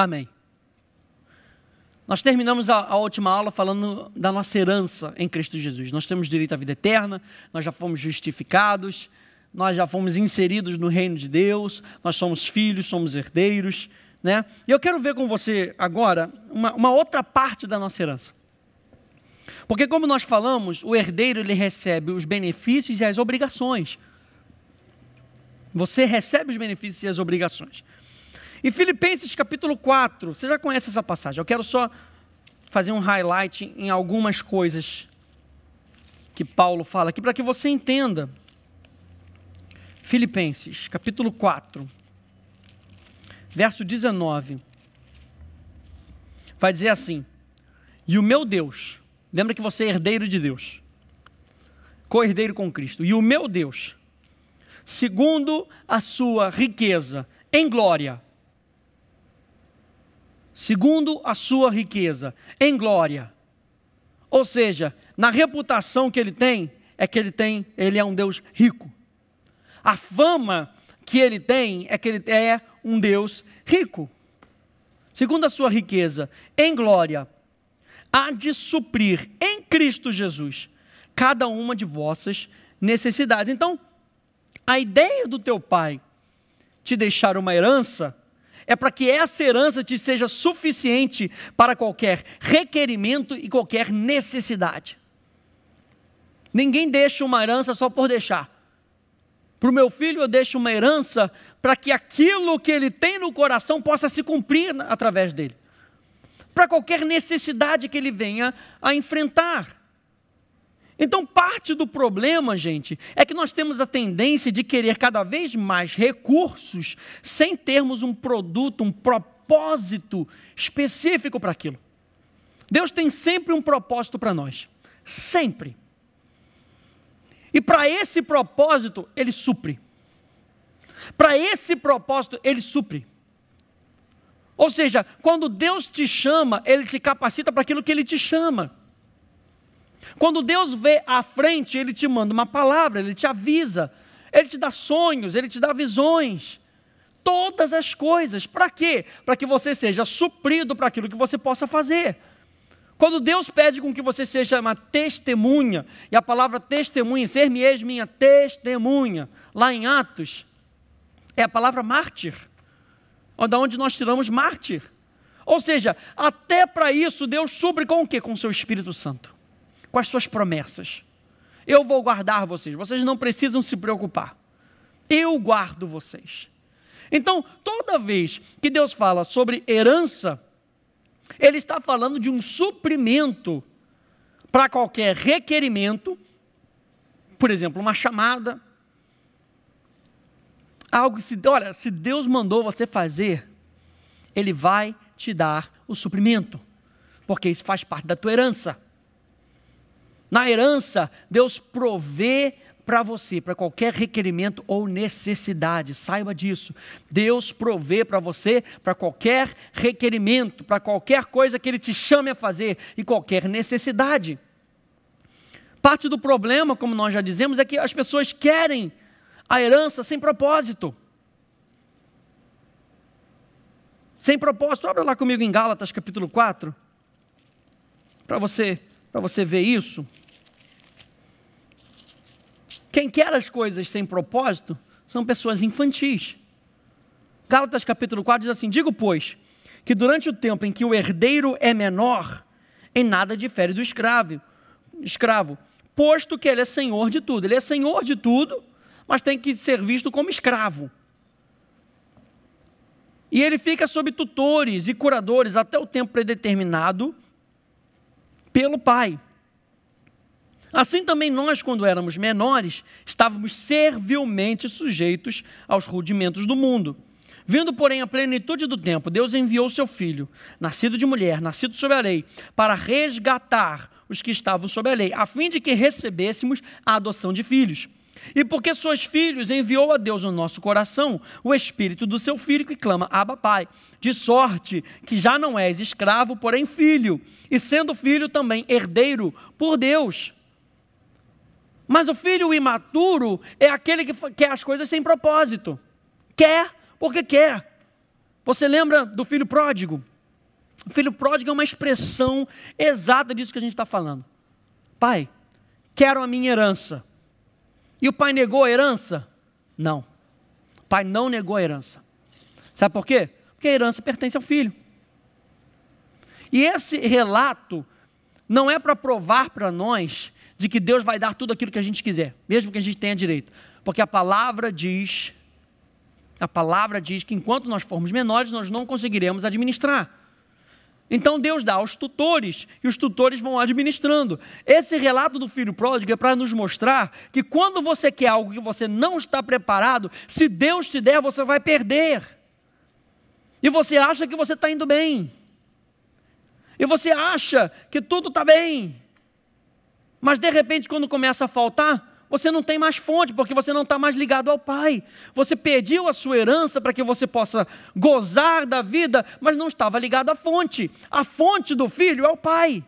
Amém. Nós terminamos a, a, última aula falando da nossa herança em Cristo Jesus. Nós temos direito à vida eterna, nós já fomos justificados, nós já fomos inseridos no reino de Deus, nós somos filhos, somos herdeiros. Né? E eu quero ver com você agora uma, uma outra parte da nossa herança. Porque, como nós falamos, o herdeiro ele recebe os benefícios e as obrigações. Você recebe os benefícios e as obrigações. E Filipenses capítulo 4, você já conhece essa passagem. Eu quero só fazer um highlight em algumas coisas que Paulo fala aqui para que você entenda. Filipenses capítulo 4, verso 19. Vai dizer assim: E o meu Deus, lembra que você é herdeiro de Deus, co-herdeiro com Cristo, e o meu Deus, segundo a sua riqueza em glória, segundo a sua riqueza, em glória. Ou seja, na reputação que ele tem, é que ele tem, ele é um Deus rico. A fama que ele tem é que ele é um Deus rico. Segundo a sua riqueza, em glória, há de suprir em Cristo Jesus cada uma de vossas necessidades. Então, a ideia do teu pai te deixar uma herança é para que essa herança te seja suficiente para qualquer requerimento e qualquer necessidade. Ninguém deixa uma herança só por deixar. Para o meu filho, eu deixo uma herança para que aquilo que ele tem no coração possa se cumprir através dele. Para qualquer necessidade que ele venha a enfrentar. Então, parte do problema, gente, é que nós temos a tendência de querer cada vez mais recursos sem termos um produto, um propósito específico para aquilo. Deus tem sempre um propósito para nós, sempre. E para esse propósito, Ele supre. Para esse propósito, Ele supre. Ou seja, quando Deus te chama, Ele te capacita para aquilo que Ele te chama. Quando Deus vê à frente, Ele te manda uma palavra, Ele te avisa, Ele te dá sonhos, Ele te dá visões. Todas as coisas. Para quê? Para que você seja suprido para aquilo que você possa fazer. Quando Deus pede com que você seja uma testemunha, e a palavra testemunha, ser-me -es minha testemunha, lá em Atos, é a palavra mártir, da onde nós tiramos mártir. Ou seja, até para isso Deus supre com o quê? Com o seu Espírito Santo com as suas promessas. Eu vou guardar vocês, vocês não precisam se preocupar. Eu guardo vocês. Então, toda vez que Deus fala sobre herança, Ele está falando de um suprimento para qualquer requerimento, por exemplo, uma chamada. Algo que, se, olha, se Deus mandou você fazer, Ele vai te dar o suprimento, porque isso faz parte da tua herança. Na herança, Deus provê para você, para qualquer requerimento ou necessidade, saiba disso. Deus provê para você, para qualquer requerimento, para qualquer coisa que Ele te chame a fazer e qualquer necessidade. Parte do problema, como nós já dizemos, é que as pessoas querem a herança sem propósito. Sem propósito. Abra lá comigo em Gálatas capítulo 4. Para você para você ver isso. Quem quer as coisas sem propósito são pessoas infantis. Gálatas capítulo 4 diz assim: Digo, pois, que durante o tempo em que o herdeiro é menor, em nada difere do escravo, escravo, posto que ele é senhor de tudo. Ele é senhor de tudo, mas tem que ser visto como escravo. E ele fica sob tutores e curadores até o tempo predeterminado pelo Pai. Assim também nós, quando éramos menores, estávamos servilmente sujeitos aos rudimentos do mundo. Vindo, porém, à plenitude do tempo, Deus enviou seu filho, nascido de mulher, nascido sob a lei, para resgatar os que estavam sob a lei, a fim de que recebêssemos a adoção de filhos. E porque sois filhos, enviou a Deus no nosso coração o espírito do seu filho que clama: Abba, Pai. De sorte que já não és escravo, porém filho, e sendo filho também herdeiro por Deus. Mas o filho imaturo é aquele que quer as coisas sem propósito. Quer porque quer. Você lembra do filho pródigo? O filho pródigo é uma expressão exata disso que a gente está falando. Pai, quero a minha herança. E o pai negou a herança? Não. O pai não negou a herança. Sabe por quê? Porque a herança pertence ao filho. E esse relato não é para provar para nós de que Deus vai dar tudo aquilo que a gente quiser, mesmo que a gente tenha direito. Porque a palavra diz, a palavra diz que enquanto nós formos menores, nós não conseguiremos administrar. Então Deus dá aos tutores e os tutores vão administrando. Esse relato do filho pródigo é para nos mostrar que quando você quer algo que você não está preparado, se Deus te der, você vai perder. E você acha que você está indo bem. E você acha que tudo está bem. Mas de repente, quando começa a faltar, você não tem mais fonte, porque você não está mais ligado ao Pai. Você pediu a sua herança para que você possa gozar da vida, mas não estava ligado à fonte. A fonte do filho é o Pai.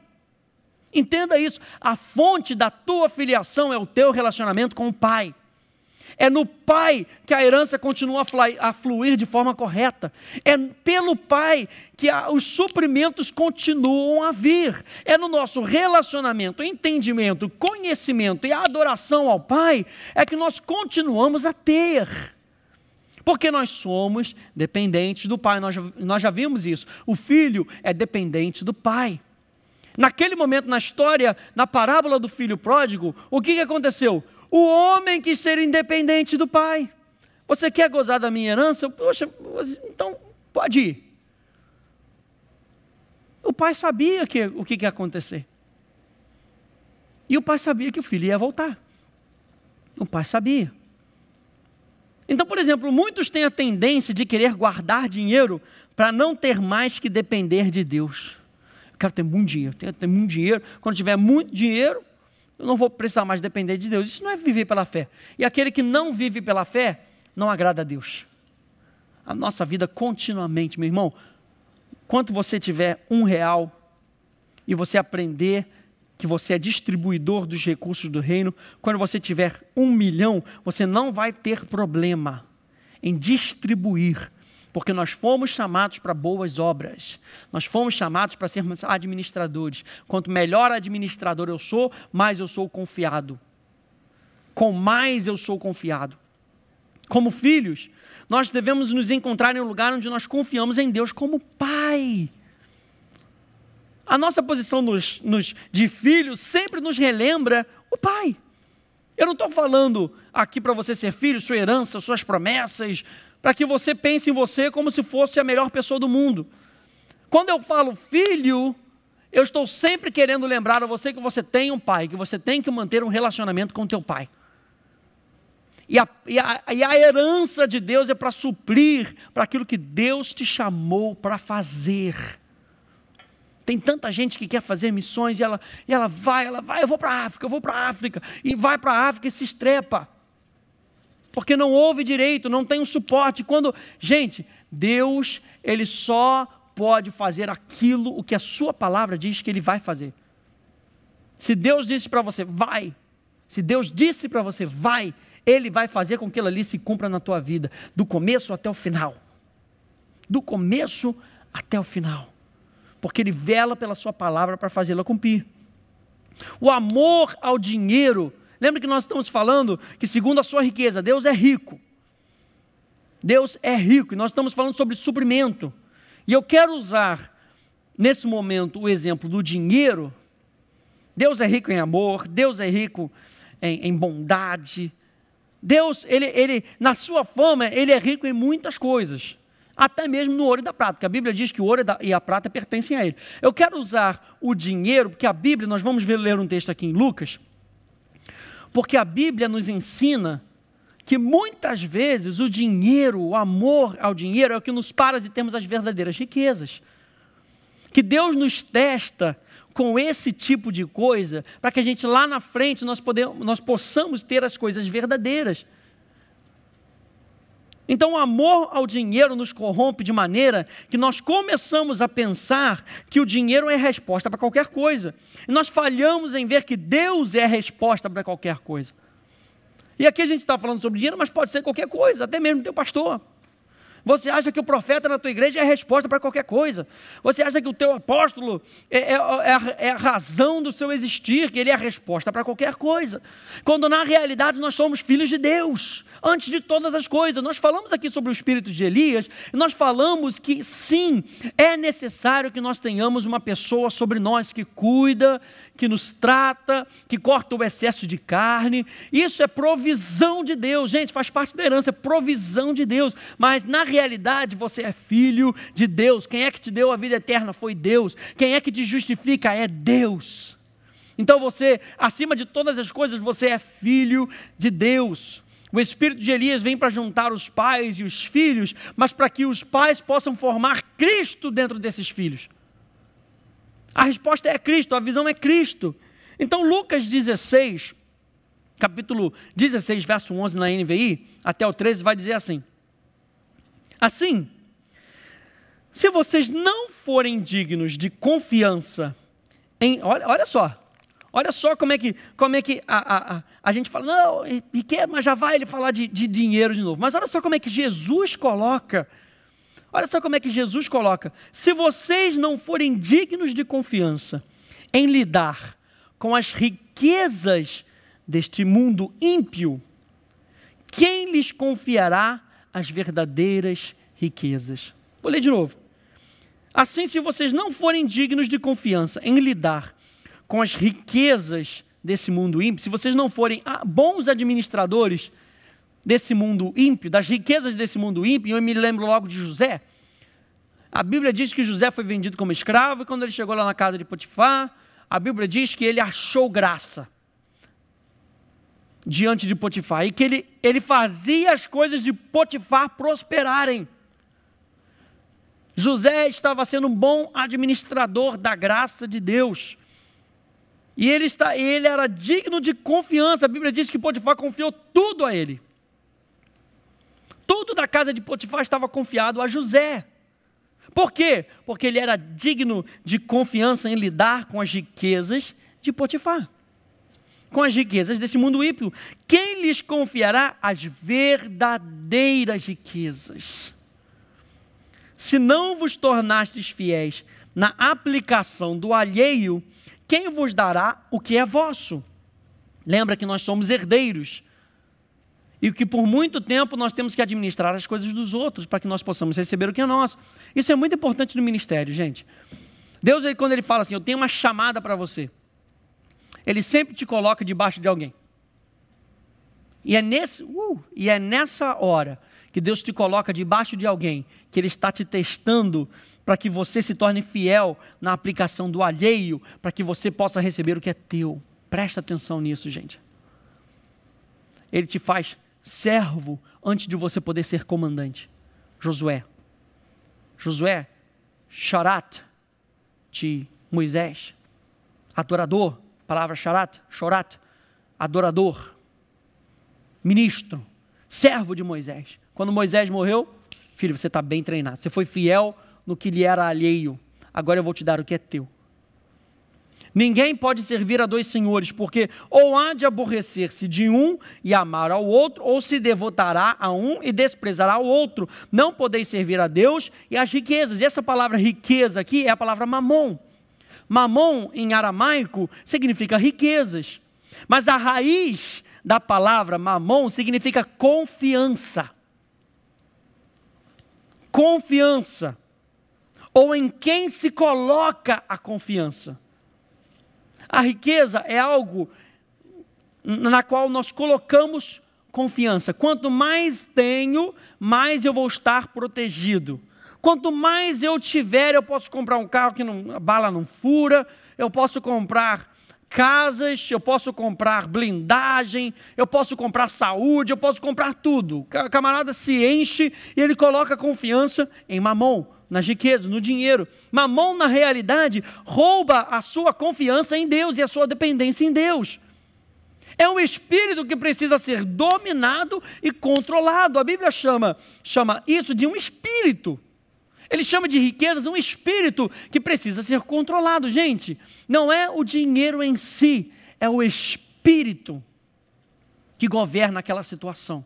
Entenda isso. A fonte da tua filiação é o teu relacionamento com o Pai. É no pai que a herança continua a fluir de forma correta. É pelo pai que os suprimentos continuam a vir. É no nosso relacionamento, entendimento, conhecimento e adoração ao pai é que nós continuamos a ter. Porque nós somos dependentes do pai, nós, nós já vimos isso. O filho é dependente do pai. Naquele momento na história, na parábola do filho pródigo, o que, que aconteceu? O homem quis ser independente do pai. Você quer gozar da minha herança? Poxa, então pode ir. O pai sabia que, o que ia acontecer. E o pai sabia que o filho ia voltar. O pai sabia. Então, por exemplo, muitos têm a tendência de querer guardar dinheiro para não ter mais que depender de Deus. Eu quero ter muito dinheiro, quero ter muito dinheiro. Quando tiver muito dinheiro, eu não vou precisar mais depender de Deus. Isso não é viver pela fé. E aquele que não vive pela fé não agrada a Deus. A nossa vida continuamente, meu irmão, quanto você tiver um real e você aprender que você é distribuidor dos recursos do reino, quando você tiver um milhão, você não vai ter problema em distribuir porque nós fomos chamados para boas obras, nós fomos chamados para sermos administradores. Quanto melhor administrador eu sou, mais eu sou confiado. Com mais eu sou confiado. Como filhos, nós devemos nos encontrar em um lugar onde nós confiamos em Deus como Pai. A nossa posição nos, nos, de filho sempre nos relembra o Pai. Eu não estou falando aqui para você ser filho, sua herança, suas promessas, para que você pense em você como se fosse a melhor pessoa do mundo. Quando eu falo filho, eu estou sempre querendo lembrar a você que você tem um pai, que você tem que manter um relacionamento com teu pai. E a, e a, e a herança de Deus é para suplir para aquilo que Deus te chamou para fazer. Tem tanta gente que quer fazer missões e ela, e ela vai, ela vai, eu vou para a África, eu vou para a África, e vai para a África e se estrepa porque não houve direito, não tem um suporte. Quando, gente, Deus, ele só pode fazer aquilo o que a sua palavra diz que ele vai fazer. Se Deus disse para você, vai. Se Deus disse para você, vai, ele vai fazer com que aquilo ali se cumpra na tua vida, do começo até o final. Do começo até o final. Porque ele vela pela sua palavra para fazê-la cumprir. O amor ao dinheiro Lembra que nós estamos falando que, segundo a sua riqueza, Deus é rico. Deus é rico, e nós estamos falando sobre suprimento. E eu quero usar, nesse momento, o exemplo do dinheiro. Deus é rico em amor, Deus é rico em, em bondade. Deus, ele, ele, na sua fama, ele é rico em muitas coisas, até mesmo no ouro e da prata, porque a Bíblia diz que o ouro e a prata pertencem a ele. Eu quero usar o dinheiro, porque a Bíblia, nós vamos ver, ler um texto aqui em Lucas, porque a Bíblia nos ensina que muitas vezes o dinheiro, o amor ao dinheiro é o que nos para de termos as verdadeiras riquezas. Que Deus nos testa com esse tipo de coisa para que a gente lá na frente nós, podemos, nós possamos ter as coisas verdadeiras. Então, o amor ao dinheiro nos corrompe de maneira que nós começamos a pensar que o dinheiro é resposta para qualquer coisa. E nós falhamos em ver que Deus é a resposta para qualquer coisa. E aqui a gente está falando sobre dinheiro, mas pode ser qualquer coisa, até mesmo teu pastor. Você acha que o profeta na tua igreja é a resposta para qualquer coisa. Você acha que o teu apóstolo é, é, é, a, é, a, razão do seu existir, que ele é a resposta para qualquer coisa. Quando na realidade nós somos filhos de Deus antes de todas as coisas. Nós falamos aqui sobre o espírito de Elias, nós falamos que sim, é necessário que nós tenhamos uma pessoa sobre nós que cuida, que nos trata, que corta o excesso de carne. Isso é provisão de Deus, gente, faz parte da herança, é provisão de Deus. Mas na realidade você é filho de Deus. Quem é que te deu a vida eterna foi Deus. Quem é que te justifica é Deus. Então você, acima de todas as coisas, você é filho de Deus. O espírito de Elias vem para juntar os pais e os filhos, mas para que os pais possam formar Cristo dentro desses filhos. A resposta é Cristo, a visão é Cristo. Então, Lucas 16, capítulo 16, verso 11 na NVI, até o 13, vai dizer assim: Assim, se vocês não forem dignos de confiança em. Olha, olha só, Olha só como é que, como é que a, a, a, a gente fala, não, riqueza, mas já vai ele falar de, de dinheiro de novo. Mas olha só como é que Jesus coloca, olha só como é que Jesus coloca: se vocês não forem dignos de confiança em lidar com as riquezas deste mundo ímpio, quem lhes confiará as verdadeiras riquezas? Vou ler de novo. Assim, se vocês não forem dignos de confiança em lidar com as riquezas desse mundo ímpio, se vocês não forem ah, bons administradores desse mundo ímpio, das riquezas desse mundo ímpio, eu me lembro logo de José. A Bíblia diz que José foi vendido como escravo e quando ele chegou lá na casa de Potifar, a Bíblia diz que ele achou graça diante de Potifar e que ele, ele fazia as coisas de Potifar prosperarem. José estava sendo um bom administrador da graça de Deus. E ele, está, ele era digno de confiança. A Bíblia diz que Potifar confiou tudo a ele. Tudo da casa de Potifar estava confiado a José. Por quê? Porque ele era digno de confiança em lidar com as riquezas de Potifar, com as riquezas desse mundo ímpio. Quem lhes confiará as verdadeiras riquezas? Se não vos tornastes fiéis na aplicação do alheio, quem vos dará o que é vosso? Lembra que nós somos herdeiros e que por muito tempo nós temos que administrar as coisas dos outros para que nós possamos receber o que é nosso. Isso é muito importante no ministério, gente. Deus, ele, quando ele fala assim, eu tenho uma chamada para você, ele sempre te coloca debaixo de alguém. E é, nesse, uh, e é nessa hora que Deus te coloca debaixo de alguém, que Ele está te testando para que você se torne fiel na aplicação do alheio, para que você possa receber o que é teu. Presta atenção nisso, gente. Ele te faz servo antes de você poder ser comandante. Josué. Josué, charat, de Moisés. Adorador, palavra charat, chorat, adorador. Ministro, servo de Moisés. Quando Moisés morreu, filho, você está bem treinado. Você foi fiel no que lhe era alheio. Agora eu vou te dar o que é teu. Ninguém pode servir a dois senhores, porque ou há de aborrecer-se de um e amar ao outro, ou se devotará a um e desprezará o outro. Não podeis servir a Deus e às riquezas. E essa palavra riqueza aqui é a palavra mamon. Mamon, em aramaico, significa riquezas. Mas a raiz da palavra mamon significa confiança confiança ou em quem se coloca a confiança. A riqueza é algo na qual nós colocamos confiança. Quanto mais tenho, mais eu vou estar protegido. Quanto mais eu tiver, eu posso comprar um carro que não, a bala não fura, eu posso comprar casas, eu posso comprar blindagem, eu posso comprar saúde, eu posso comprar tudo. O camarada se enche e ele coloca confiança em mamon, nas riquezas, no dinheiro. Mamon, na realidade, rouba a sua confiança em Deus e a sua dependência em Deus. É um espírito que precisa ser dominado e controlado. A Bíblia chama, chama isso de um espírito. Ele chama de riquezas um espírito que precisa ser controlado, gente. Não é o dinheiro em si, é o espírito que governa aquela situação.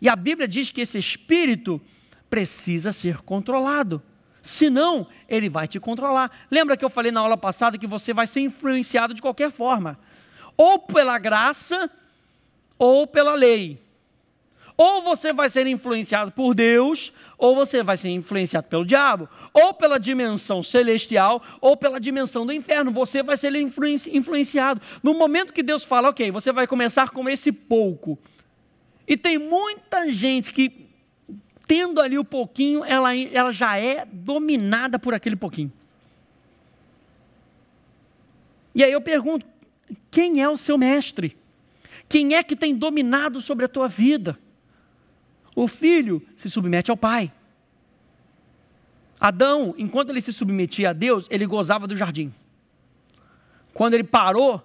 E a Bíblia diz que esse espírito precisa ser controlado. Senão, ele vai te controlar. Lembra que eu falei na aula passada que você vai ser influenciado de qualquer forma, ou pela graça ou pela lei. Ou você vai ser influenciado por Deus, ou você vai ser influenciado pelo diabo, ou pela dimensão celestial, ou pela dimensão do inferno. Você vai ser influenciado. No momento que Deus fala, ok, você vai começar com esse pouco. E tem muita gente que, tendo ali o pouquinho, ela, ela já é dominada por aquele pouquinho. E aí eu pergunto: quem é o seu mestre? Quem é que tem dominado sobre a tua vida? o filho se submete ao pai. Adão, enquanto ele se submetia a Deus, ele gozava do jardim. Quando ele parou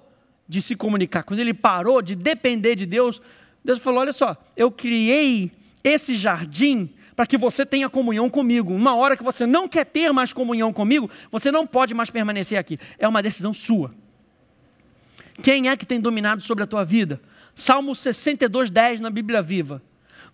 de se comunicar, quando ele parou de depender de Deus, Deus falou: Olha só, eu criei esse jardim para que você tenha comunhão comigo. Uma hora que você não quer ter mais comunhão comigo, você não pode mais permanecer aqui. É uma decisão sua. Quem é que tem dominado sobre a tua vida? Salmo 62, 10 na Bíblia Viva.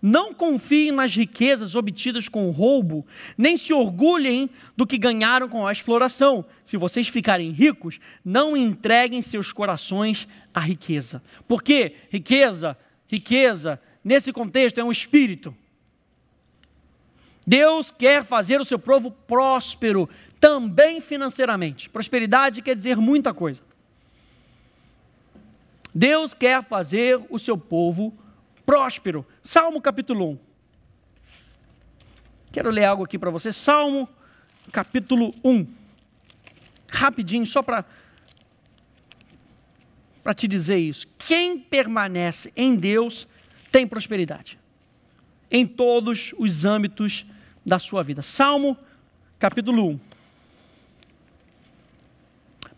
Não confiem nas riquezas obtidas com o roubo, nem se orgulhem do que ganharam com a exploração. Se vocês ficarem ricos, não entreguem seus corações à riqueza. Porque riqueza, riqueza, nesse contexto, é um espírito. Deus quer fazer o seu povo próspero, também financeiramente. Prosperidade quer dizer muita coisa. Deus quer fazer o seu povo próspero próspero. Salmo capítulo 1. Quero ler algo aqui para você. Salmo capítulo 1. Rapidinho, só para para te dizer isso. Quem permanece em Deus tem prosperidade em todos os âmbitos da sua vida. Salmo capítulo 1.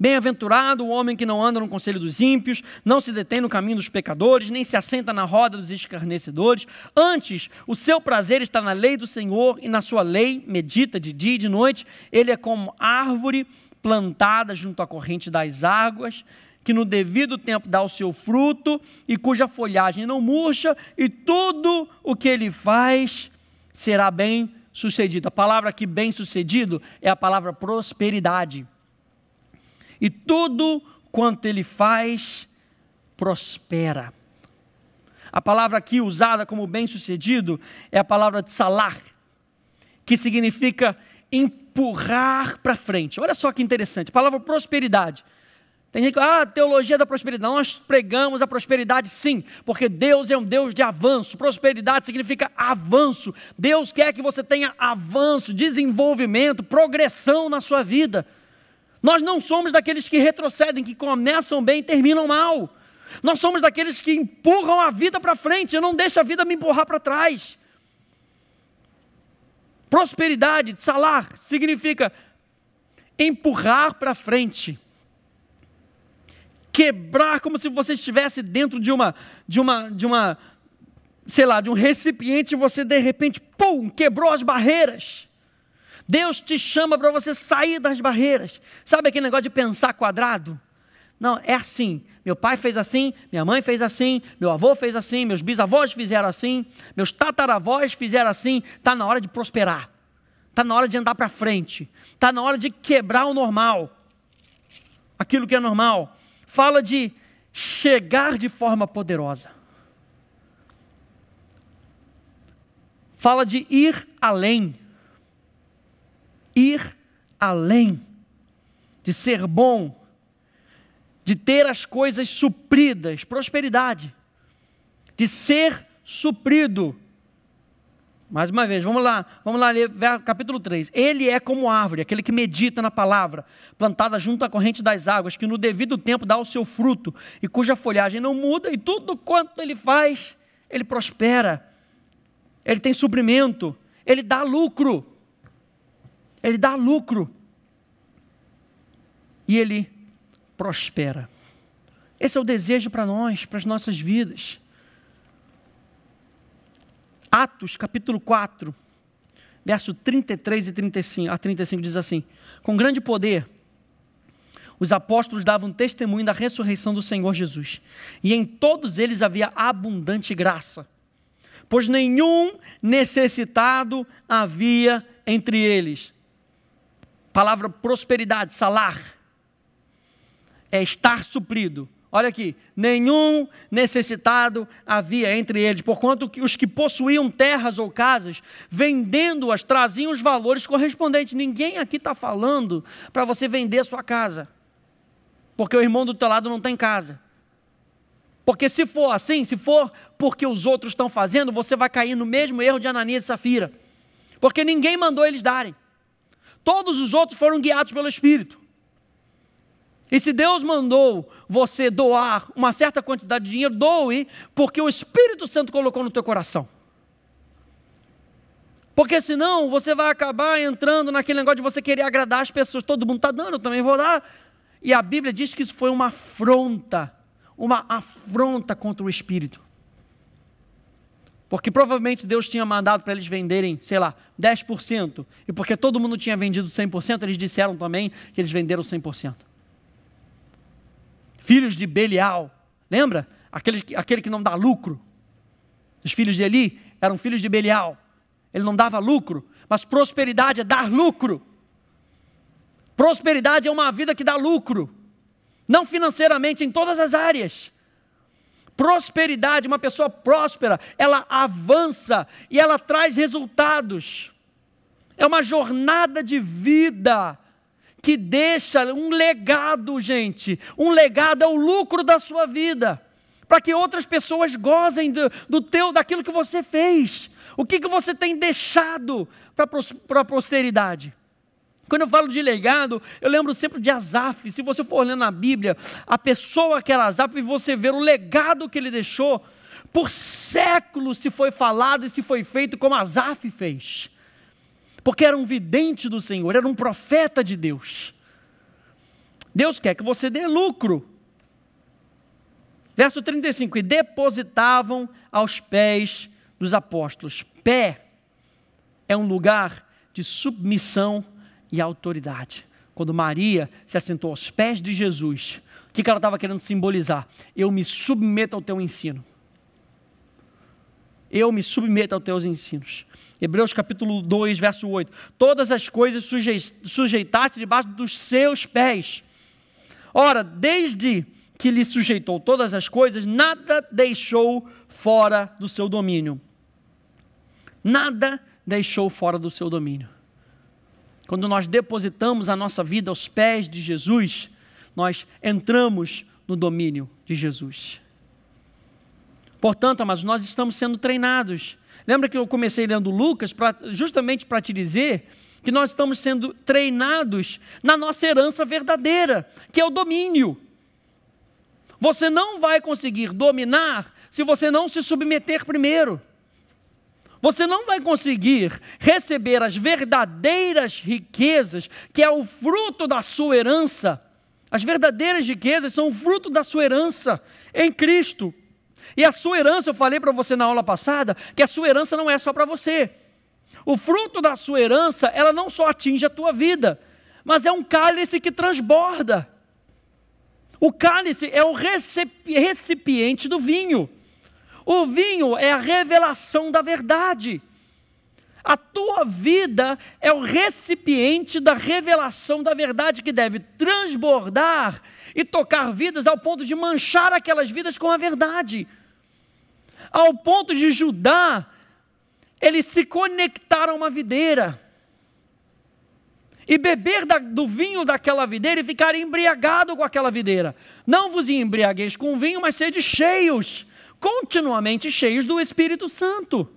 Bem-aventurado o homem que não anda no conselho dos ímpios, não se detém no caminho dos pecadores, nem se assenta na roda dos escarnecedores. Antes, o seu prazer está na lei do Senhor e na sua lei medita de dia e de noite. Ele é como árvore plantada junto à corrente das águas, que no devido tempo dá o seu fruto e cuja folhagem não murcha, e tudo o que ele faz será bem sucedido. A palavra aqui bem sucedido é a palavra prosperidade e tudo quanto ele faz prospera. A palavra aqui usada como bem-sucedido é a palavra de salar, que significa empurrar para frente. Olha só que interessante, a palavra prosperidade. Tem gente que ah, teologia da prosperidade. Nós pregamos a prosperidade sim, porque Deus é um Deus de avanço. Prosperidade significa avanço. Deus quer que você tenha avanço, desenvolvimento, progressão na sua vida. Nós não somos daqueles que retrocedem, que começam bem e terminam mal. Nós somos daqueles que empurram a vida para frente, eu não deixo a vida me empurrar para trás. Prosperidade, salar, significa empurrar para frente. Quebrar como se você estivesse dentro de uma de uma de uma sei lá, de um recipiente e você de repente, pum, quebrou as barreiras. Deus te chama para você sair das barreiras. Sabe aquele negócio de pensar quadrado? Não, é assim. Meu pai fez assim, minha mãe fez assim, meu avô fez assim, meus bisavós fizeram assim, meus tataravós fizeram assim. Está na hora de prosperar. Está na hora de andar para frente. Está na hora de quebrar o normal. Aquilo que é normal. Fala de chegar de forma poderosa. Fala de ir além ir além, de ser bom, de ter as coisas supridas, prosperidade, de ser suprido. Mais uma vez, vamos lá, vamos lá ler capítulo 3. Ele é como árvore, aquele que medita na palavra, plantada junto à corrente das águas, que no devido tempo dá o seu fruto e cuja folhagem não muda, e tudo quanto ele faz, ele prospera. Ele tem suprimento, ele dá lucro ele dá lucro e ele prospera. Esse é o desejo para nós, para as nossas vidas. Atos, capítulo 4, verso 33 e 35, a 35 diz assim: Com grande poder os apóstolos davam testemunho da ressurreição do Senhor Jesus, e em todos eles havia abundante graça, pois nenhum necessitado havia entre eles palavra prosperidade, salar, é estar suprido. Olha aqui, nenhum necessitado havia entre eles, porquanto os que possuíam terras ou casas, vendendo-as, traziam os valores correspondentes. Ninguém aqui está falando para você vender sua casa, porque o irmão do teu lado não tem casa. Porque se for assim, se for porque os outros estão fazendo, você vai cair no mesmo erro de Ananias e Safira, porque ninguém mandou eles darem. Todos os outros foram guiados pelo Espírito. E se Deus mandou você doar uma certa quantidade de dinheiro, doe, porque o Espírito Santo colocou no teu coração. Porque senão você vai acabar entrando naquele negócio de você querer agradar as pessoas. Todo mundo está dando, eu também vou dar. E a Bíblia diz que isso foi uma afronta, uma afronta contra o Espírito. Porque provavelmente Deus tinha mandado para eles venderem, sei lá, 10%. E porque todo mundo tinha vendido 100%, eles disseram também que eles venderam 100%. Filhos de Belial, lembra? Aquele, aquele que não dá lucro. Os filhos de Eli eram filhos de Belial. Ele não dava lucro, mas prosperidade é dar lucro. Prosperidade é uma vida que dá lucro. Não financeiramente, em todas as áreas. Prosperidade, uma pessoa próspera, ela avança e ela traz resultados. É uma jornada de vida que deixa um legado, gente. Um legado é o lucro da sua vida, para que outras pessoas gozem do, do, teu, daquilo que você fez. O que, que você tem deixado para a posteridade? Quando eu falo de legado, eu lembro sempre de Asaf. Se você for lendo na Bíblia, a pessoa que era Asaf, e você ver o legado que ele deixou, por séculos se foi falado e se foi feito como Asaf fez. Porque era um vidente do Senhor, era um profeta de Deus. Deus quer que você dê lucro. Verso 35: E depositavam aos pés dos apóstolos. Pé é um lugar de submissão e autoridade. Quando Maria se assentou aos pés de Jesus, o que ela estava querendo simbolizar? Eu me submeto ao teu ensino. Eu me submeto aos teus ensinos. Hebreus capítulo 2, verso 8. Todas as coisas sujeitaste debaixo dos seus pés. Ora, desde que lhe sujeitou todas as coisas, nada deixou fora do seu domínio. Nada deixou fora do seu domínio. Quando nós depositamos a nossa vida aos pés de Jesus, nós entramos no domínio de Jesus. Portanto, mas nós estamos sendo treinados. Lembra que eu comecei lendo Lucas pra, justamente para te dizer que nós estamos sendo treinados na nossa herança verdadeira, que é o domínio. Você não vai conseguir dominar se você não se submeter primeiro. Você não vai conseguir receber as verdadeiras riquezas, que é o fruto da sua herança. As verdadeiras riquezas são o fruto da sua herança em Cristo. E a sua herança, eu falei para você na aula passada, que a sua herança não é só para você. O fruto da sua herança, ela não só atinge a tua vida, mas é um cálice que transborda. O cálice é o recipiente do vinho. O vinho é a revelação da verdade. A tua vida é o recipiente da revelação da verdade que deve transbordar e tocar vidas ao ponto de manchar aquelas vidas com a verdade. Ao ponto de Judá, eles se conectar a uma videira e beber da, do vinho daquela videira e ficar embriagado com aquela videira. Não vos embriagueis com vinho, mas sede cheios continuamente cheios do Espírito Santo.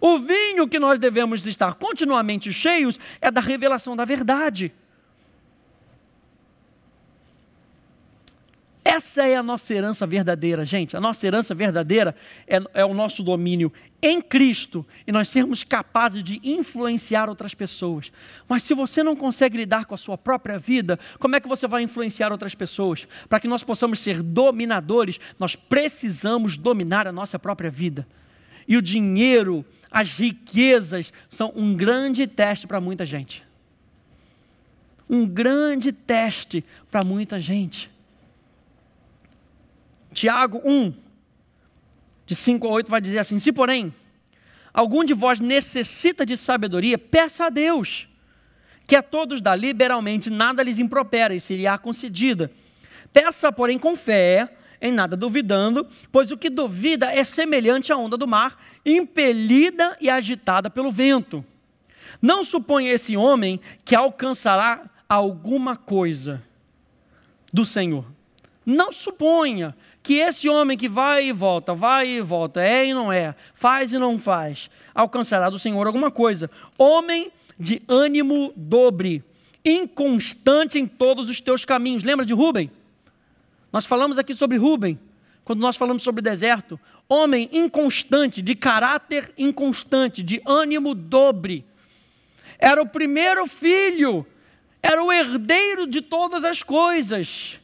O vinho que nós devemos estar continuamente cheios é da revelação da verdade. Essa é a nossa herança verdadeira, gente. A nossa herança verdadeira é, é, o nosso domínio em Cristo e nós sermos capazes de influenciar outras pessoas. Mas se você não consegue lidar com a sua própria vida, como é que você vai influenciar outras pessoas? Para que nós possamos ser dominadores, nós precisamos dominar a nossa própria vida. E o dinheiro, as riquezas, são um grande teste para muita gente. Um grande teste para muita gente Tiago 1, de 5 a 8, vai dizer assim: Se, porém, algum de vós necessita de sabedoria, peça a Deus, que a todos dá liberalmente, nada lhes impropera e há concedida. Peça, porém, com fé, em nada duvidando, pois o que duvida é semelhante à onda do mar, impelida e agitada pelo vento. Não suponha esse homem que alcançará alguma coisa do Senhor. Não suponha que esse homem que vai e volta, vai e volta, é e não é, faz e não faz, alcançará do Senhor alguma coisa. Homem de ânimo dobre, inconstante em todos os teus caminhos. Lembra de Rubem? Nós falamos aqui sobre Rubem, quando nós falamos sobre deserto. Homem inconstante, de caráter inconstante, de ânimo dobre. Era o primeiro filho, era o herdeiro de todas as coisas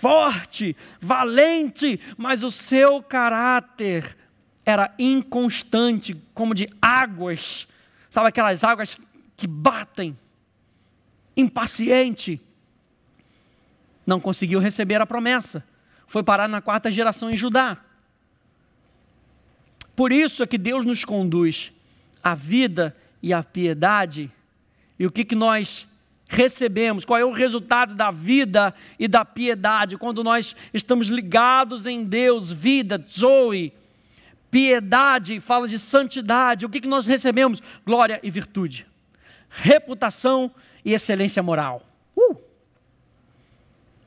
forte, valente, mas o seu caráter era inconstante, como de águas, sabe aquelas águas que batem, impaciente. Não conseguiu receber a promessa, foi parar na quarta geração em Judá. Por isso é que Deus nos conduz à vida e à piedade. E o que, que nós recebemos, qual é o resultado da vida e da piedade, quando nós estamos ligados em Deus, vida, Zoe, piedade, fala de santidade, o que, que nós recebemos? Glória e virtude, reputação e excelência moral. Uh!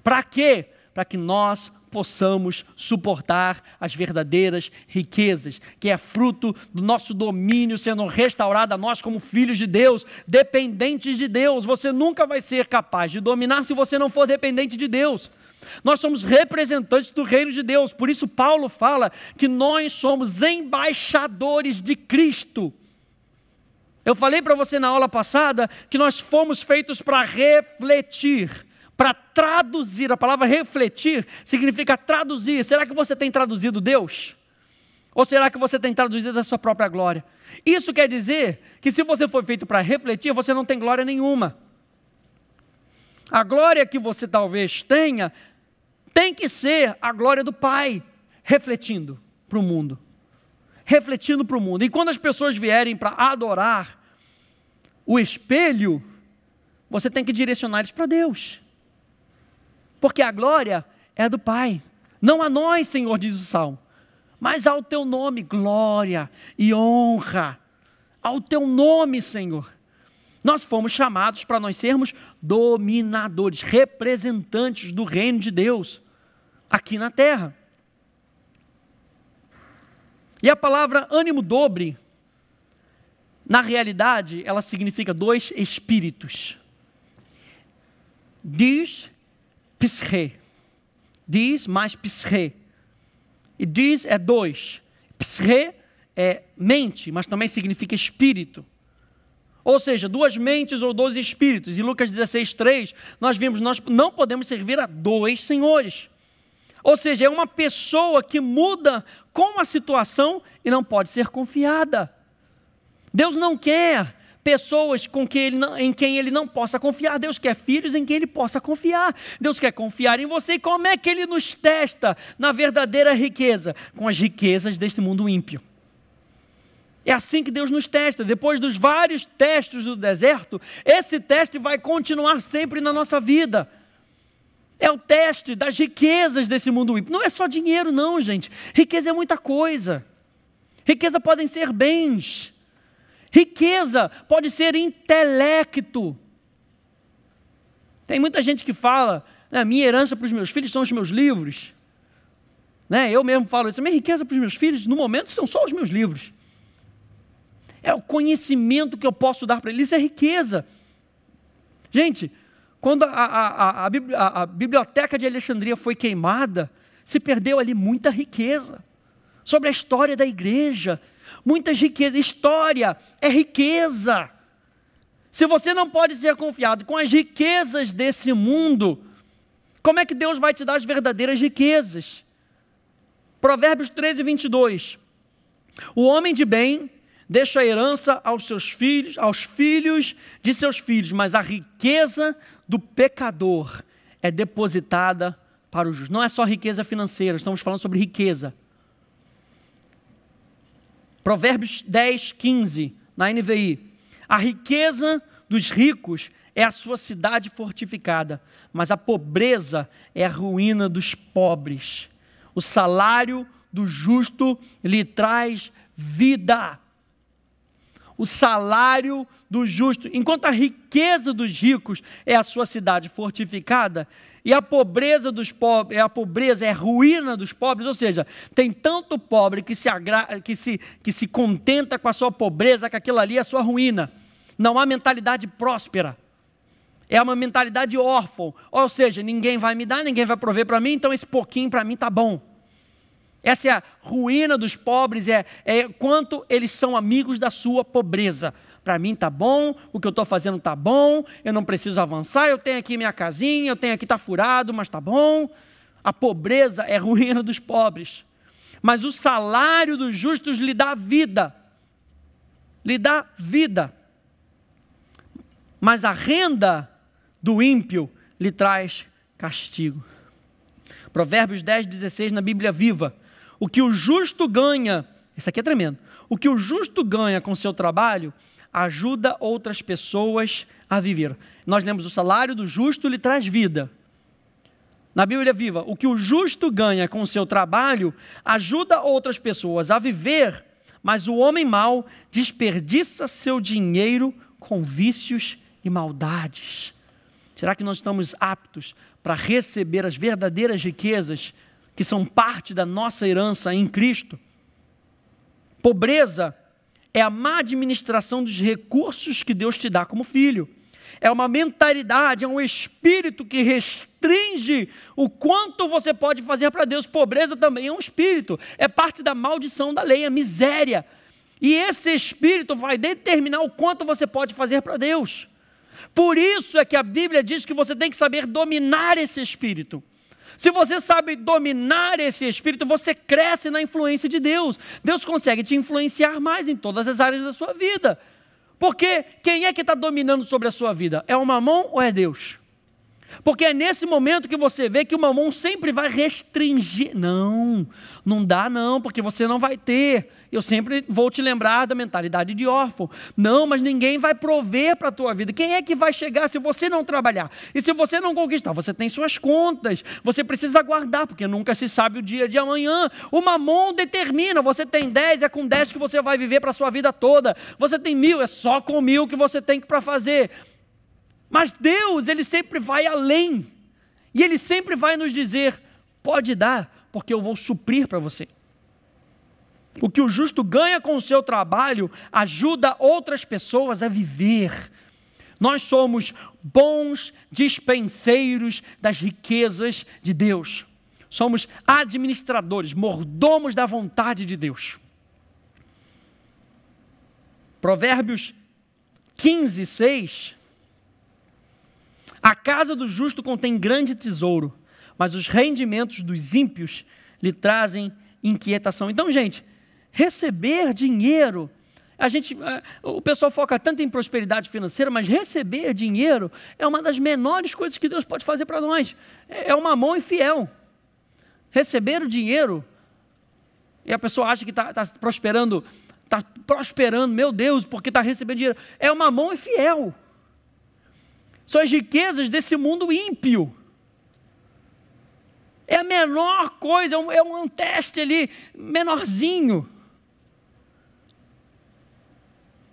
Para quê? Para que nós possamos suportar as verdadeiras riquezas, que é fruto do nosso domínio sendo restaurado a nós como filhos de Deus, dependentes de Deus. Você nunca vai ser capaz de dominar se você não for dependente de Deus. Nós somos representantes do reino de Deus, por isso Paulo fala que nós somos embaixadores de Cristo. Eu falei para você na aula passada que nós fomos feitos para refletir para traduzir. A palavra refletir significa traduzir. Será que você tem traduzido Deus? Ou será que você tem traduzido a sua própria glória? Isso quer dizer que se você foi feito para refletir, você não tem glória nenhuma. A glória que você talvez tenha tem que ser a glória do Pai, refletindo para o mundo. Refletindo para o mundo. E quando as pessoas vierem para adorar o espelho, você tem que direcionar eles para Deus porque a glória é do Pai. Não a nós, Senhor, diz o salmo, mas ao teu nome, glória e honra. Ao teu nome, Senhor. Nós fomos chamados para nós sermos dominadores, representantes do reino de Deus aqui na terra. E a palavra ânimo dobre, na realidade, ela significa dois espíritos. Diz pisre. Diz mais pisre. E diz é dois. Pisre é mente, mas também significa espírito. Ou seja, duas mentes ou dois espíritos. E Lucas 16, 3, nós vimos, nós não podemos servir a dois senhores. Ou seja, é uma pessoa que muda com a situação e não pode ser confiada. Deus não quer pessoas com quem ele não, em quem ele não possa confiar. Deus quer filhos em quem ele possa confiar. Deus quer confiar em você. E como é que ele nos testa na verdadeira riqueza? Com as riquezas deste mundo ímpio. É assim que Deus nos testa. Depois dos vários testes do deserto, esse teste vai continuar sempre na nossa vida. É o teste das riquezas desse mundo ímpio. Não é só dinheiro, não, gente. Riqueza é muita coisa. Riqueza podem ser bens. Riqueza pode ser intelecto. Tem muita gente que fala, né, minha herança para os meus filhos são os meus livros. Né, eu mesmo falo isso, minha riqueza para os meus filhos, no momento, são só os meus livros. É o conhecimento que eu posso dar para eles, isso é riqueza. Gente, quando a, a, a, a, biblioteca de Alexandria foi queimada, se perdeu ali muita riqueza sobre a história da igreja, muitas riquezas. História é riqueza. Se você não pode ser confiado com as riquezas desse mundo, como é que Deus vai te dar as verdadeiras riquezas? Provérbios 13, 22. O homem de bem deixa a herança aos seus filhos, aos filhos de seus filhos, mas a riqueza do pecador é depositada para os justos. Não é só riqueza financeira, estamos falando sobre riqueza. Provérbios 10, 15, na NVI. A riqueza dos ricos é a sua cidade fortificada, mas a pobreza é a ruína dos pobres. O salário do justo lhe traz vida. O salário do justo, enquanto a riqueza dos ricos é a sua cidade fortificada, e a pobreza dos pobres, é a pobreza é a ruína dos pobres, ou seja, tem tanto pobre que se, agra, que, se, que se contenta com a sua pobreza, que aquilo ali é a sua ruína. Não há mentalidade próspera. É uma mentalidade órfã, ou seja, ninguém vai me dar, ninguém vai prover para mim, então esse pouquinho para mim tá bom. Essa é a ruína dos pobres, é, é quanto eles são amigos da sua pobreza para mim tá bom, o que eu estou fazendo tá bom, eu não preciso avançar, eu tenho aqui minha casinha, eu tenho aqui tá furado, mas tá bom. A pobreza é ruína dos pobres. Mas o salário dos justos lhe dá vida. Lhe dá vida. Mas a renda do ímpio lhe traz castigo. Provérbios 10, 16 na Bíblia viva. O que o justo ganha, isso aqui é tremendo. O que o justo ganha com seu trabalho, ajuda outras pessoas a viver. Nós lemos: o salário do justo lhe traz vida. Na Bíblia viva, o que o justo ganha com o seu trabalho ajuda outras pessoas a viver, mas o homem mau desperdiça seu dinheiro com vícios e maldades. Será que nós estamos aptos para receber as verdadeiras riquezas que são parte da nossa herança em Cristo? Pobreza é a má administração dos recursos que Deus te dá como filho. É uma mentalidade, é um espírito que restringe o quanto você pode fazer para Deus. Pobreza também é um espírito, é parte da maldição da lei, a é miséria. E esse espírito vai determinar o quanto você pode fazer para Deus. Por isso é que a Bíblia diz que você tem que saber dominar esse espírito. Se você sabe dominar esse espírito, você cresce na influência de Deus. Deus consegue te influenciar mais em todas as áreas da sua vida. Porque quem é que está dominando sobre a sua vida? É o mamão ou é Deus? Porque é nesse momento que você vê que o mamão sempre vai restringir. Não, não dá não, porque você não vai ter eu sempre vou te lembrar da mentalidade de órfão. Não, mas ninguém vai prover para a tua vida. Quem é que vai chegar se você não trabalhar? E se você não conquistar? Você tem suas contas, você precisa aguardar, porque nunca se sabe o dia de amanhã. O mamon determina, você tem 10, é com 10 que você vai viver para a sua vida toda. Você tem mil, é só com mil que você tem para fazer. Mas Deus, Ele sempre vai além. E Ele sempre vai nos dizer: pode dar, porque eu vou suprir para você. O que o justo ganha com o seu trabalho ajuda outras pessoas a viver. Nós somos bons dispenseiros das riquezas de Deus. Somos administradores, mordomos da vontade de Deus. Provérbios 15, 6. A casa do justo contém grande tesouro, mas os rendimentos dos ímpios lhe trazem inquietação. Então, gente, Receber dinheiro, a gente, o pessoal foca tanto em prosperidade financeira, mas receber dinheiro é uma das menores coisas que Deus pode fazer para nós. É, é uma mão infiel. Receber o dinheiro e a pessoa acha que está tá prosperando, está prosperando, meu Deus, porque está recebendo dinheiro. É uma mão infiel. São as riquezas desse mundo ímpio. É a menor coisa, é um, é um teste ali, menorzinho.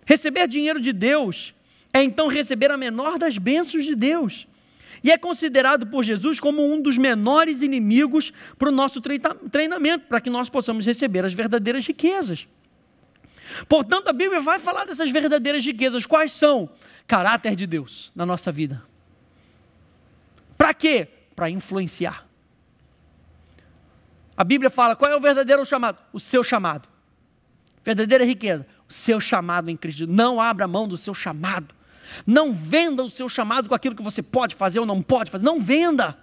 Receber dinheiro de Deus é então receber a menor das bênçãos de Deus. E é considerado por Jesus como um dos menores inimigos para o nosso treinamento, para que nós possamos receber as verdadeiras riquezas. Portanto, a Bíblia vai falar dessas verdadeiras riquezas. Quais são? Caráter de Deus na nossa vida. Para quê? Para influenciar. A Bíblia fala qual é o verdadeiro chamado? O seu chamado. Verdadeira riqueza seu chamado em Cristo. Não abra mão do seu chamado. Não venda o seu chamado com aquilo que você pode fazer ou não pode fazer. Não venda.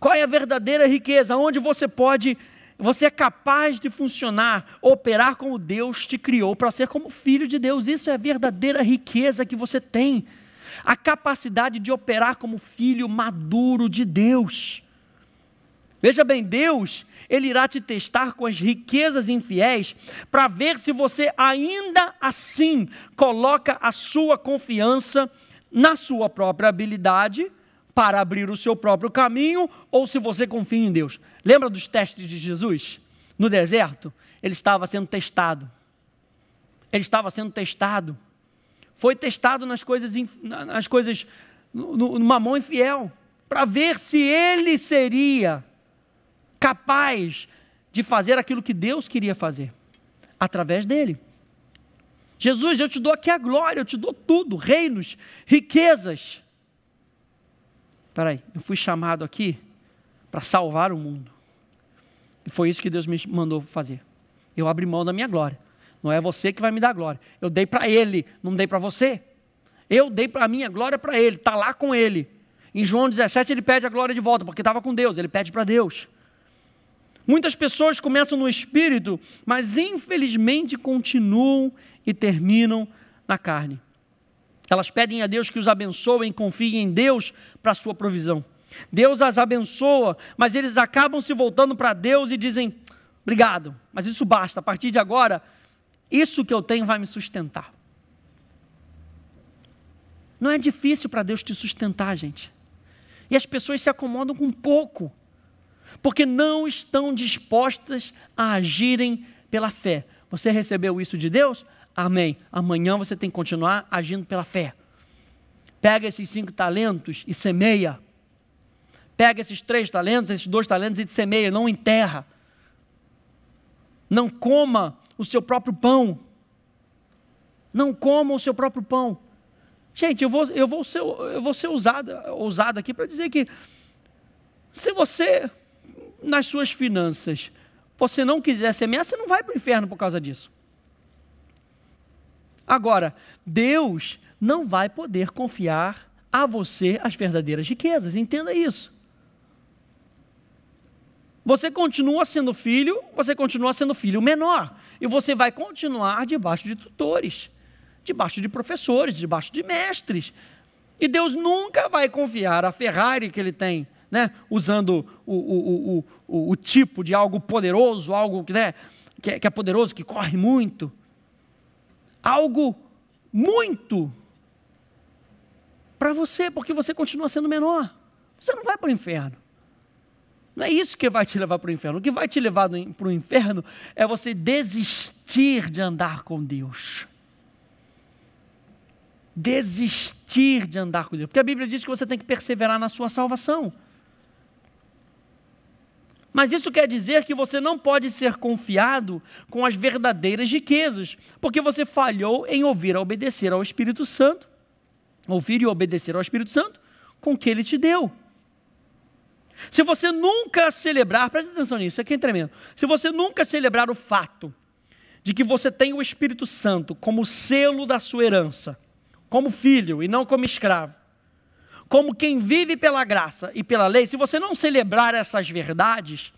Qual é a verdadeira riqueza? Onde você pode, você é capaz de funcionar, operar como Deus te criou para ser como filho de Deus. Isso é a verdadeira riqueza que você tem. A capacidade de operar como filho maduro de Deus. Veja bem, Deus, ele irá te testar com as riquezas infiéis para ver se você ainda assim coloca a sua confiança na sua própria habilidade para abrir o seu próprio caminho ou se você confia em Deus. Lembra dos testes de Jesus? No deserto, ele estava sendo testado. Ele estava sendo testado. Foi testado nas coisas, nas coisas no, mamão infiel, para ver se ele seria capaz de fazer aquilo que Deus queria fazer através dele. Jesus, eu te dou aqui a glória, eu te dou tudo, reinos, riquezas. Espera aí, eu fui chamado aqui para salvar o mundo. E foi isso que Deus me mandou fazer. Eu abri mão da minha glória. Não é você que vai me dar glória. Eu dei para ele, não dei para você. Eu dei a minha glória para ele, está lá com ele. Em João 17 ele pede a glória de volta, porque estava com Deus, ele pede para Deus. Muitas pessoas começam no espírito, mas infelizmente continuam e terminam na carne. Elas pedem a Deus que os abençoe e confiem em Deus para a sua provisão. Deus as abençoa, mas eles acabam se voltando para Deus e dizem: Obrigado, mas isso basta. A partir de agora, isso que eu tenho vai me sustentar. Não é difícil para Deus te sustentar, gente. E as pessoas se acomodam com pouco porque não estão dispostas a agirem pela fé. Você recebeu isso de Deus? Amém. Amanhã você tem que continuar agindo pela fé. Pega esses cinco talentos e semeia. Pega esses três talentos, esses dois talentos e semeia, não enterra. Não coma o seu próprio pão. Não coma o seu próprio pão. Gente, eu vou, eu vou ser, eu vou ser ousado, ousado aqui para dizer que se você nas suas finanças você não quiser semear, você não vai para o inferno por causa disso. Agora, Deus não vai poder confiar a você as verdadeiras riquezas, entenda isso. Você continua sendo filho, você continua sendo filho menor. E você vai continuar debaixo de tutores, debaixo de professores, debaixo de mestres. E Deus nunca vai confiar a Ferrari que ele tem né, usando o, o, o, o, tipo de algo poderoso, algo né, que, é, que é poderoso, que corre muito. Algo muito para você, porque você continua sendo menor. Você não vai para o inferno. Não é isso que vai te levar para o inferno. O que vai te levar para o inferno é você desistir de andar com Deus. Desistir de andar com Deus. Porque a Bíblia diz que você tem que perseverar na sua salvação. Mas isso quer dizer que você não pode ser confiado com as verdadeiras riquezas, porque você falhou em ouvir e obedecer ao Espírito Santo. Ouvir e obedecer ao Espírito Santo com que ele te deu. Se você nunca celebrar, preste atenção nisso, isso aqui é tremendo. Se você nunca celebrar o fato de que você tem o Espírito Santo como selo da sua herança, como filho e não como escravo, como quem vive pela graça e pela lei, se você não celebrar essas verdades,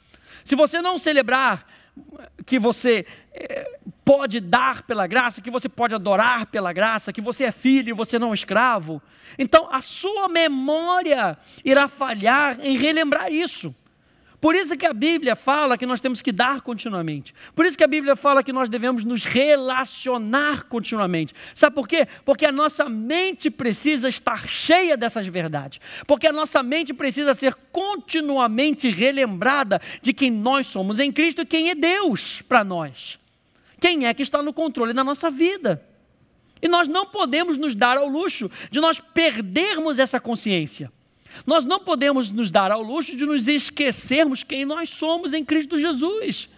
se você não celebrar eh, que você eh, pode dar pela graça, que você pode adorar pela graça, que você é filho e você não é escravo, então a sua memória irá falhar em relembrar isso. Por isso que a Bíblia fala que nós temos que dar continuamente. Por isso que a Bíblia fala que nós devemos nos relacionar continuamente. Sabe por quê? Porque a nossa mente precisa estar cheia dessas verdades. Porque a nossa mente precisa ser continuamente relembrada de quem nós somos em Cristo e quem é Deus para nós. Quem é que está no controle da nossa vida? E nós não podemos nos dar ao luxo de nós perdermos essa consciência. Nós não podemos nos dar ao luxo de nos esquecermos quem nós somos em Cristo Jesus.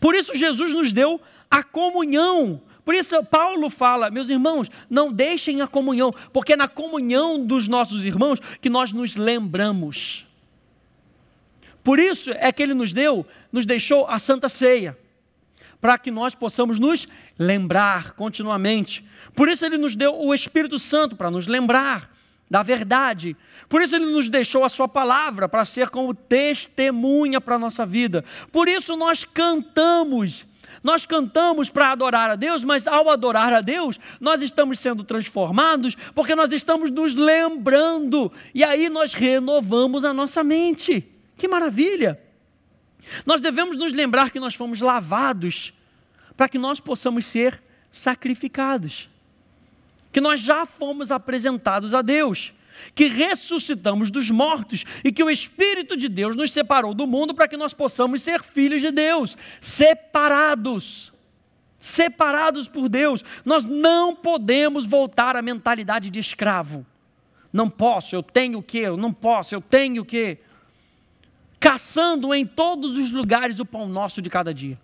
Por isso, Jesus nos deu a comunhão. Por isso, Paulo fala, meus irmãos, não deixem a comunhão, porque é na comunhão dos nossos irmãos que nós nos lembramos. Por isso é que ele nos deu, nos deixou a Santa Ceia para que nós possamos nos lembrar continuamente. Por isso ele nos deu o Espírito Santo para nos lembrar da verdade. Por isso ele nos deixou a sua palavra para ser como testemunha para a nossa vida. Por isso nós cantamos. Nós cantamos para adorar a Deus, mas ao adorar a Deus, nós estamos sendo transformados porque nós estamos nos lembrando e aí nós renovamos a nossa mente. Que maravilha! Nós devemos nos lembrar que nós fomos lavados para que nós possamos ser sacrificados. Que nós já fomos apresentados a Deus, que ressuscitamos dos mortos e que o Espírito de Deus nos separou do mundo para que nós possamos ser filhos de Deus, separados. Separados por Deus, nós não podemos voltar à mentalidade de escravo. Não posso, eu tenho o que, eu não posso, eu tenho o que caçando em todos os lugares o pão nosso de cada dia.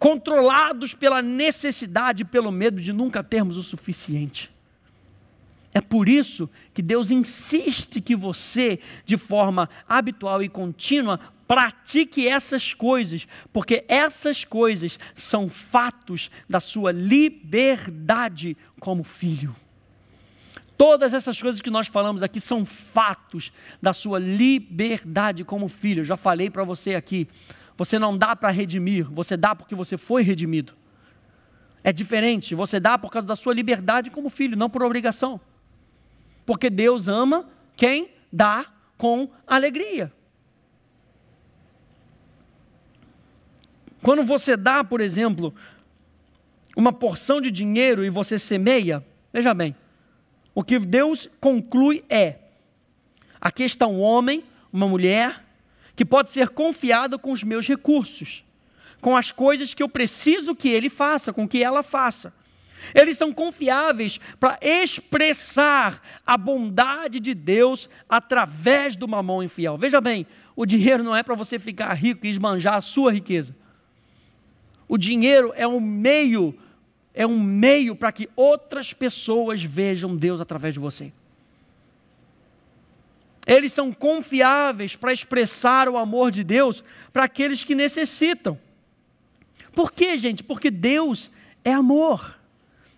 Controlados pela necessidade e pelo medo de nunca termos o suficiente. É por isso que Deus insiste que você, de forma habitual e contínua, pratique essas coisas, porque essas coisas são fatos da sua liberdade como filho. Todas essas coisas que nós falamos aqui são fatos da sua liberdade como filho. Eu já falei para você aqui. Você não dá para redimir, você dá porque você foi redimido. É diferente, você dá por causa da sua liberdade como filho, não por obrigação. Porque Deus ama quem dá com alegria. Quando você dá, por exemplo, uma porção de dinheiro e você semeia, veja bem, o que Deus conclui é: aqui está um homem, uma mulher, que pode ser confiada com os meus recursos, com as coisas que eu preciso que ele faça, com que ela faça. Eles são confiáveis para expressar a bondade de Deus através de uma mão infiel. Veja bem, o dinheiro não é para você ficar rico e esbanjar a sua riqueza. O dinheiro é um meio é um meio para que outras pessoas vejam Deus através de você. Eles são confiáveis para expressar o amor de Deus para aqueles que necessitam. Por quê, gente? Porque Deus é amor.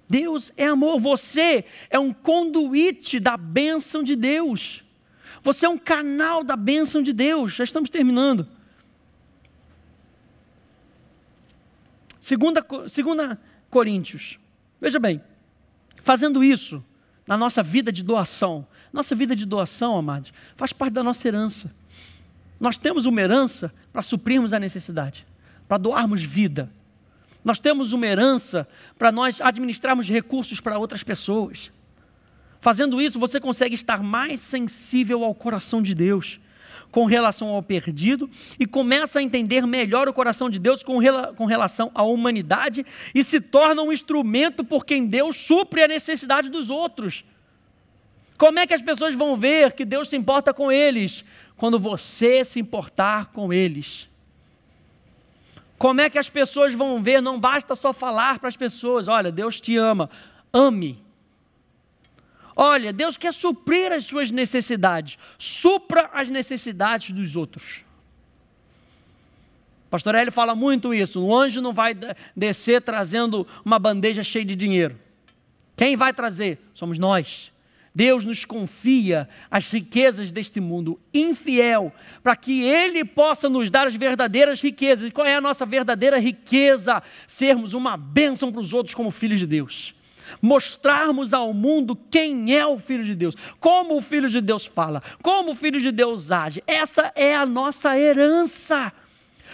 Deus é amor. Você é um conduíte da bênção de Deus. Você é um canal da bênção de Deus. Já estamos terminando. Segunda, segunda Coríntios. Veja bem, fazendo isso na nossa vida de doação, nossa vida de doação, amados, faz parte da nossa herança. Nós temos uma herança para suprirmos a necessidade, para doarmos vida. Nós temos uma herança para nós administrarmos recursos para outras pessoas. Fazendo isso, você consegue estar mais sensível ao coração de Deus com relação ao perdido e começa a entender melhor o coração de Deus com, rela, com relação à humanidade e se torna um instrumento por quem Deus supre a necessidade dos outros. Como é que as pessoas vão ver que Deus se importa com eles? Quando você se importar com eles. Como é que as pessoas vão ver? Não basta só falar para as pessoas: olha, Deus te ama. Ame Olha, Deus quer suprir as suas necessidades, supra as necessidades dos outros. Pastor Hélio fala muito isso. O anjo não vai descer trazendo uma bandeja cheia de dinheiro. Quem vai trazer? Somos nós. Deus nos confia as riquezas deste mundo infiel, para que Ele possa nos dar as verdadeiras riquezas. E qual é a nossa verdadeira riqueza? Sermos uma bênção para os outros como filhos de Deus mostrarmos ao mundo quem é o Filho de Deus, como o Filho de Deus fala, como o Filho de Deus age. Essa é a nossa herança.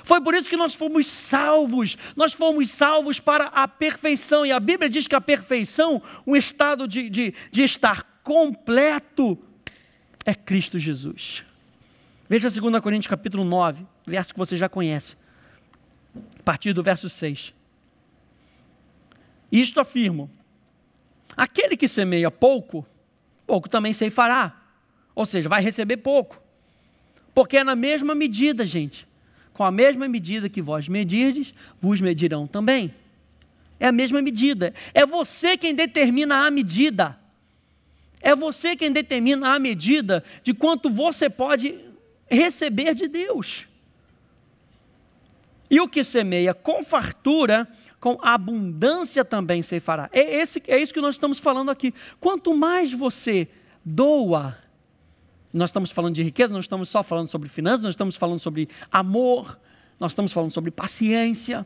Foi por isso que nós fomos salvos. Nós fomos salvos para a perfeição. E a Bíblia diz que a perfeição, um estado de, de, de estar completo, é Cristo Jesus. Veja 2 Coríntios capítulo 9, verso que você já conhece. A partir do verso 6. Isto afirmo, Aquele que semeia pouco, pouco também semeará, Ou seja, vai receber pouco. Porque é na mesma medida, gente. Com a mesma medida que vós medirdes, vos medirão também. É a mesma medida. É você quem determina a medida. É você quem determina a medida de quanto você pode receber de Deus. E o que semeia com fartura, com abundância também se fará. É, esse, é isso que nós estamos falando aqui. Quanto mais você doa, nós estamos falando de riqueza, não estamos só falando sobre finanças, nós estamos falando sobre amor, nós estamos falando sobre paciência,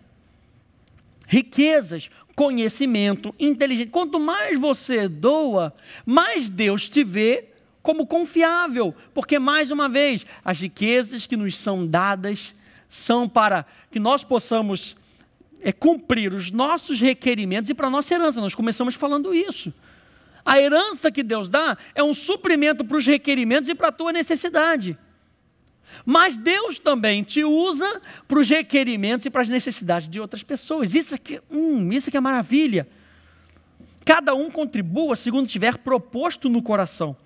riquezas, conhecimento, inteligência. Quanto mais você doa, mais Deus te vê como confiável, porque mais uma vez, as riquezas que nos são dadas são para que nós possamos é, cumprir os nossos requerimentos e para a nossa herança. Nós começamos falando isso. A herança que Deus dá é um suprimento para os requerimentos e para a tua necessidade. Mas Deus também te usa para os requerimentos e para as necessidades de outras pessoas. Isso aqui, é hum, isso aqui é, é maravilha. Cada um contribua segundo tiver proposto no coração.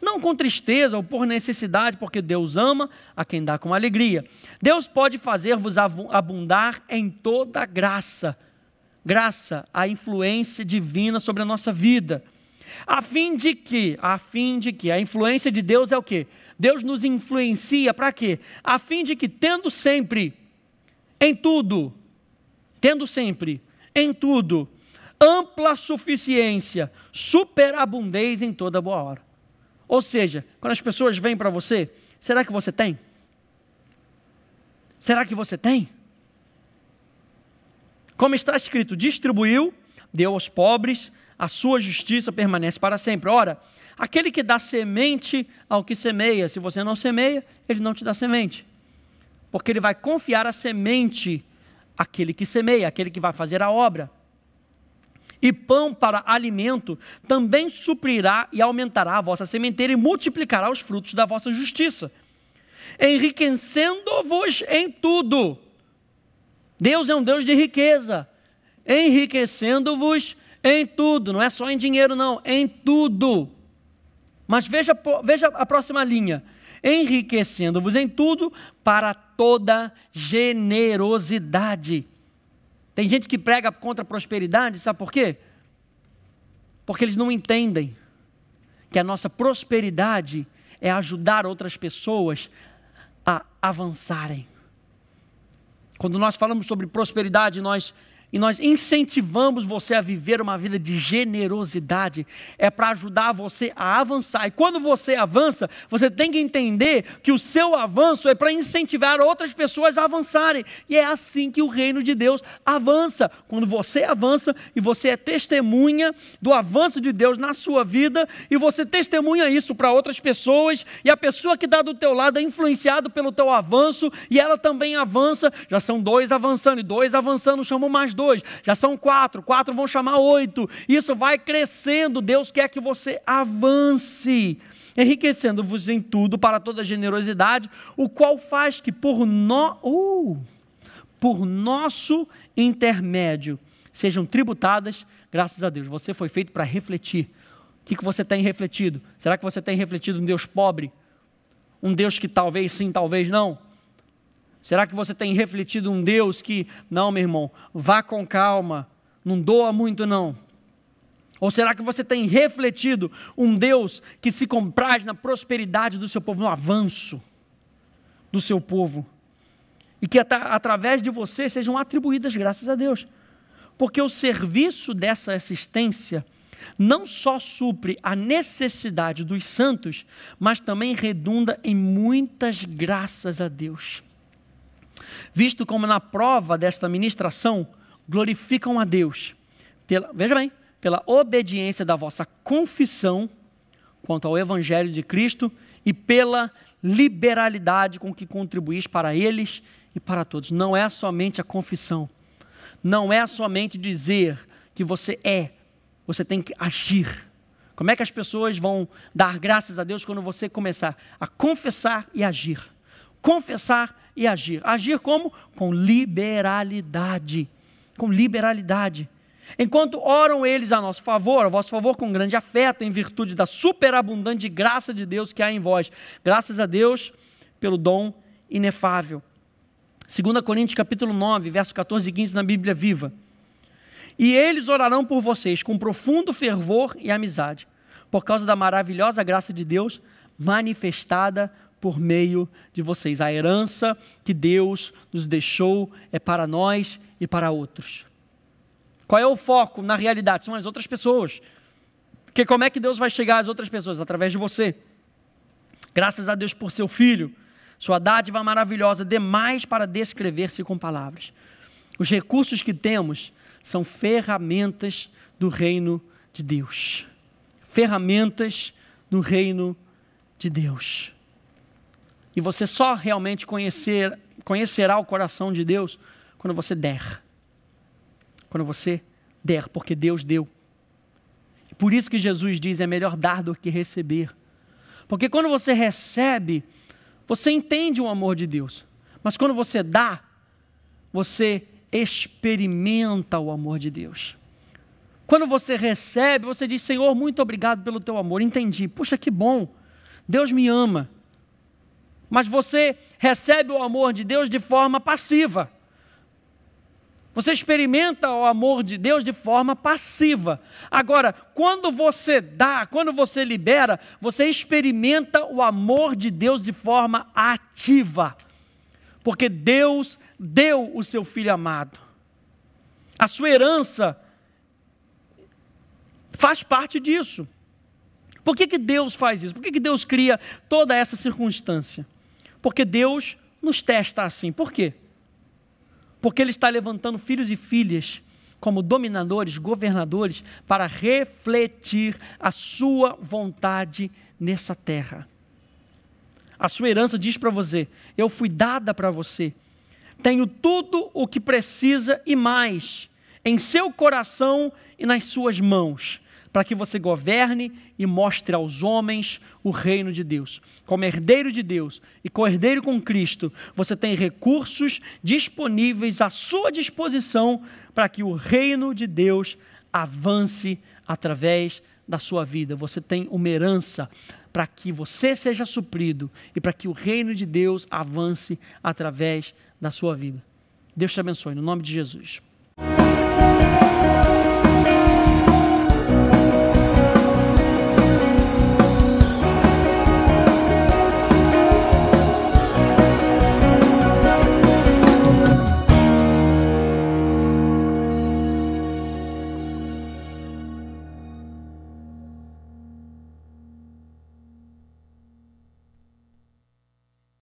Não com tristeza ou por necessidade, porque Deus ama a quem dá com alegria. Deus pode fazer-vos abundar em toda graça, graça a influência divina sobre a nossa vida, a fim de que, a fim de que, a influência de Deus é o quê? Deus nos influencia para quê? A fim de que, tendo sempre, em tudo, tendo sempre, em tudo, ampla suficiência, superabundez em toda boa hora. Ou seja, quando as pessoas vêm para você, será que você tem? Será que você tem? Como está escrito, distribuiu, deu aos pobres, a sua justiça permanece para sempre. Ora, aquele que dá semente ao que semeia, se você não semeia, ele não te dá semente. Porque ele vai confiar a semente àquele que semeia, aquele que vai fazer a obra e pão para alimento, também suprirá e aumentará a vossa sementeira e multiplicará os frutos da vossa justiça, enriquecendo-vos em tudo. Deus é um Deus de riqueza, enriquecendo-vos em tudo, não é só em dinheiro, não, em tudo. Mas veja, veja a próxima linha: enriquecendo-vos em tudo para toda generosidade tem gente que prega contra a prosperidade, sabe por quê? Porque eles não entendem que a nossa prosperidade é ajudar outras pessoas a avançarem. Quando nós falamos sobre prosperidade, nós e nós incentivamos você a viver uma vida de generosidade, é para ajudar você a avançar. E quando você avança, você tem que entender que o seu avanço é para incentivar outras pessoas a avançarem. E é assim que o reino de Deus avança. Quando você avança e você é testemunha do avanço de Deus na sua vida e você testemunha isso para outras pessoas e a pessoa que está do teu lado é influenciado pelo teu avanço e ela também avança. Já são dois avançando e dois avançando, chamam mais dois dois, já são quatro, quatro vão chamar oito. Isso vai crescendo. Deus quer que você avance, enriquecendo-vos em tudo para toda generosidade, o qual faz que por no... uh, por nosso intermédio sejam tributadas, graças a Deus. Você foi feito para refletir. O que, que você tem refletido? Será que você tem refletido um Deus pobre? Um Deus que talvez sim, talvez não? Será que você tem refletido um Deus que, não, meu irmão, vá com calma, não doa muito não? Ou será que você tem refletido um Deus que se compraz na prosperidade do seu povo, no avanço do seu povo? E que at através de você sejam atribuídas graças a Deus. Porque o serviço dessa assistência não só supre a necessidade dos santos, mas também redunda em muitas graças a Deus visto como na prova desta ministração glorificam a Deus, pela, veja bem, pela obediência da vossa confissão quanto ao Evangelho de Cristo e pela liberalidade com que contribuís para eles e para todos. Não é somente a confissão, não é somente dizer que você é, você tem que agir. Como é que as pessoas vão dar graças a Deus quando você começar a confessar e agir? confessar e agir. Agir como? Com liberalidade. Com liberalidade. Enquanto oram eles a nosso favor, a vosso favor, com grande afeto, em virtude da superabundante graça de Deus que há em vós. Graças a Deus pelo dom inefável. 2 Coríntios capítulo 9, verso 14 e 15 na Bíblia Viva. E eles orarão por vocês com profundo fervor e amizade, por causa da maravilhosa graça de Deus manifestada por meio de vocês. A herança que Deus nos deixou é para nós e para outros. Qual é o foco na realidade? São as outras pessoas. Porque como é que Deus vai chegar às outras pessoas? Através de você. Graças a Deus por seu filho, sua dádiva maravilhosa, demais para descrever-se com palavras. Os recursos que temos são ferramentas do reino de Deus. Ferramentas do reino de Deus. E você só realmente conhecer, conhecerá o coração de Deus quando você der. Quando você der, porque Deus deu. Por isso que Jesus diz: é melhor dar do que receber. Porque quando você recebe, você entende o amor de Deus. Mas quando você dá, você experimenta o amor de Deus. Quando você recebe, você diz: Senhor, muito obrigado pelo teu amor. Entendi. Puxa, que bom. Deus me ama mas você recebe o amor de Deus de forma passiva. Você experimenta o amor de Deus de forma passiva. Agora, quando você dá, quando você libera, você experimenta o amor de Deus de forma ativa. Porque Deus deu o seu filho amado. A sua herança faz parte disso. Por que, que Deus faz isso? Por que, que Deus cria toda essa circunstância? Porque Deus nos testa assim. Por quê? Porque Ele está levantando filhos e filhas como dominadores, governadores, para refletir a sua vontade nessa terra. A sua herança diz para você: eu fui dada para você, tenho tudo o que precisa e mais em seu coração e nas suas mãos para que você governe e mostre aos homens o reino de Deus. Como herdeiro de Deus e co-herdeiro com Cristo, você tem recursos disponíveis à sua disposição para que o reino de Deus avance através da sua vida. Você tem uma herança para que você seja suprido e para que o reino de Deus avance através da sua vida. Deus te abençoe, no nome de Jesus.